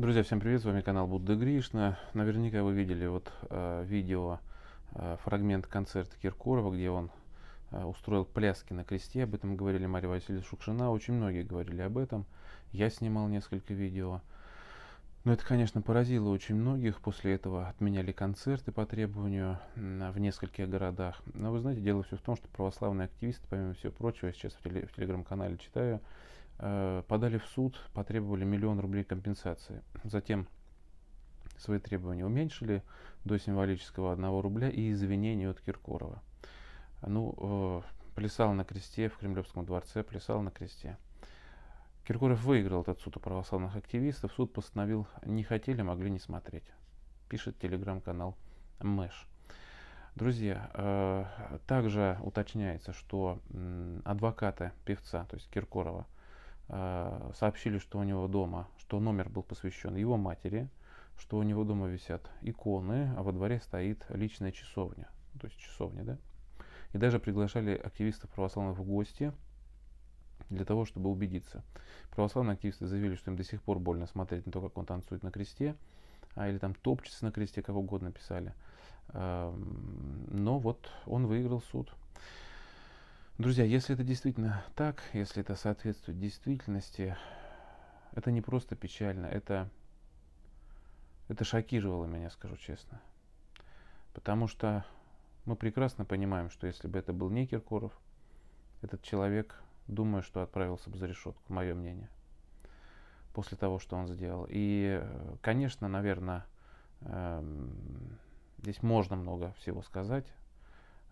Друзья, всем привет, с вами канал Будда Гришна. Наверняка вы видели вот э, видео, э, фрагмент концерта Киркорова, где он э, устроил пляски на кресте, об этом говорили Мария Васильевна Шукшина, очень многие говорили об этом. Я снимал несколько видео. Но это, конечно, поразило очень многих. После этого отменяли концерты по требованию в нескольких городах. Но вы знаете, дело все в том, что православные активисты, помимо всего прочего, я сейчас в, теле, в телеграм-канале читаю, э, подали в суд, потребовали миллион рублей компенсации. Затем свои требования уменьшили до символического 1 рубля и извинения от Киркорова. Ну, э, плясал на кресте в Кремлевском дворце, плясал на кресте. Киркоров выиграл этот суд у православных активистов. Суд постановил, не хотели, могли не смотреть. Пишет телеграм-канал Мэш. Друзья, э, также уточняется, что адвокаты певца, то есть Киркорова, э, сообщили, что у него дома, что номер был посвящен его матери, что у него дома висят иконы, а во дворе стоит личная часовня, то есть часовня, да? И даже приглашали активистов православных в гости – для того, чтобы убедиться. Православные активисты заявили, что им до сих пор больно смотреть на то, как он танцует на кресте, а, или там топчется на кресте, как угодно писали. Эм, но вот он выиграл суд. Друзья, если это действительно так, если это соответствует действительности, это не просто печально, это, это шокировало меня, скажу честно. Потому что мы прекрасно понимаем, что если бы это был не Киркоров, этот человек думаю, что отправился бы за решетку, мое мнение, после того, что он сделал. И, э, конечно, наверное, эм, здесь можно много всего сказать,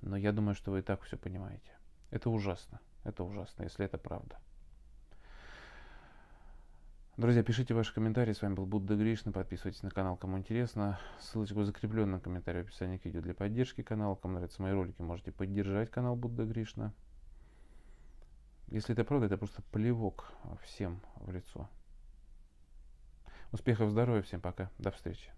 но я думаю, что вы и так все понимаете. Это ужасно, это ужасно, если это правда. Друзья, пишите ваши комментарии. С вами был Будда Гришна. Подписывайтесь на канал, кому интересно. Ссылочка закреплена на комментарии в описании к видео для поддержки канала. Кому нравятся мои ролики, можете поддержать канал Будда Гришна. Если это правда, это просто плевок всем в лицо. Успехов, здоровья всем пока. До встречи.